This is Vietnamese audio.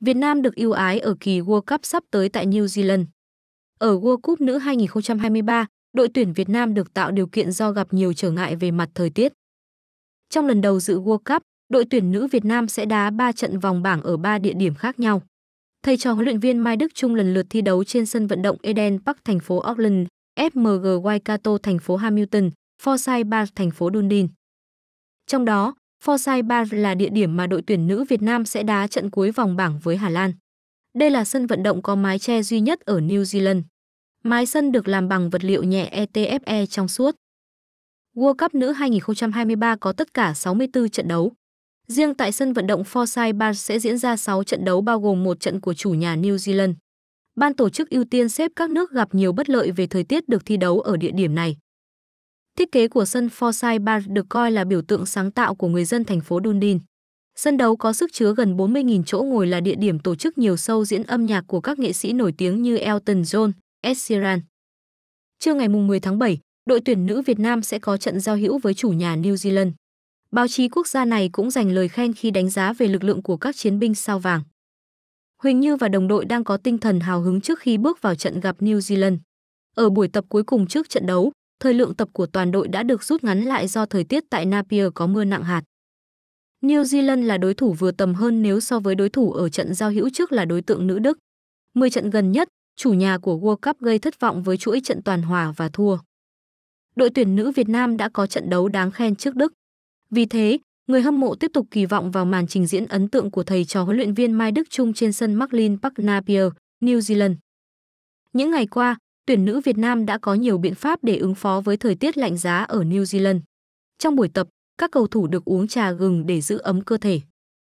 Việt Nam được ưu ái ở kỳ World Cup sắp tới tại New Zealand. Ở World Cup nữ 2023, đội tuyển Việt Nam được tạo điều kiện do gặp nhiều trở ngại về mặt thời tiết. Trong lần đầu dự World Cup, đội tuyển nữ Việt Nam sẽ đá 3 trận vòng bảng ở 3 địa điểm khác nhau. Thầy trò huấn luyện viên Mai Đức Trung lần lượt thi đấu trên sân vận động Eden Park thành phố Auckland, FMG Waikato thành phố Hamilton, Forsyth Park thành phố Dunedin. Trong đó, Forsyth Park là địa điểm mà đội tuyển nữ Việt Nam sẽ đá trận cuối vòng bảng với Hà Lan. Đây là sân vận động có mái che duy nhất ở New Zealand. Mái sân được làm bằng vật liệu nhẹ ETFE e trong suốt. World Cup nữ 2023 có tất cả 64 trận đấu. Riêng tại sân vận động Forsyth Park sẽ diễn ra 6 trận đấu bao gồm một trận của chủ nhà New Zealand. Ban tổ chức ưu tiên xếp các nước gặp nhiều bất lợi về thời tiết được thi đấu ở địa điểm này. Thiết kế của sân Forsyth Bar được coi là biểu tượng sáng tạo của người dân thành phố Dundee. Sân đấu có sức chứa gần 40.000 chỗ ngồi là địa điểm tổ chức nhiều show diễn âm nhạc của các nghệ sĩ nổi tiếng như Elton John, Ed Sheeran. Trưa ngày 10 tháng 7, đội tuyển nữ Việt Nam sẽ có trận giao hữu với chủ nhà New Zealand. Báo chí quốc gia này cũng dành lời khen khi đánh giá về lực lượng của các chiến binh sao vàng. Huỳnh Như và đồng đội đang có tinh thần hào hứng trước khi bước vào trận gặp New Zealand. Ở buổi tập cuối cùng trước trận đấu, thời lượng tập của toàn đội đã được rút ngắn lại do thời tiết tại Napier có mưa nặng hạt. New Zealand là đối thủ vừa tầm hơn nếu so với đối thủ ở trận giao hữu trước là đối tượng nữ Đức. 10 trận gần nhất, chủ nhà của World Cup gây thất vọng với chuỗi trận toàn hòa và thua. Đội tuyển nữ Việt Nam đã có trận đấu đáng khen trước Đức. Vì thế, người hâm mộ tiếp tục kỳ vọng vào màn trình diễn ấn tượng của thầy trò huấn luyện viên Mai Đức Trung trên sân Marlin Park Napier, New Zealand. Những ngày qua, tuyển nữ Việt Nam đã có nhiều biện pháp để ứng phó với thời tiết lạnh giá ở New Zealand. Trong buổi tập, các cầu thủ được uống trà gừng để giữ ấm cơ thể.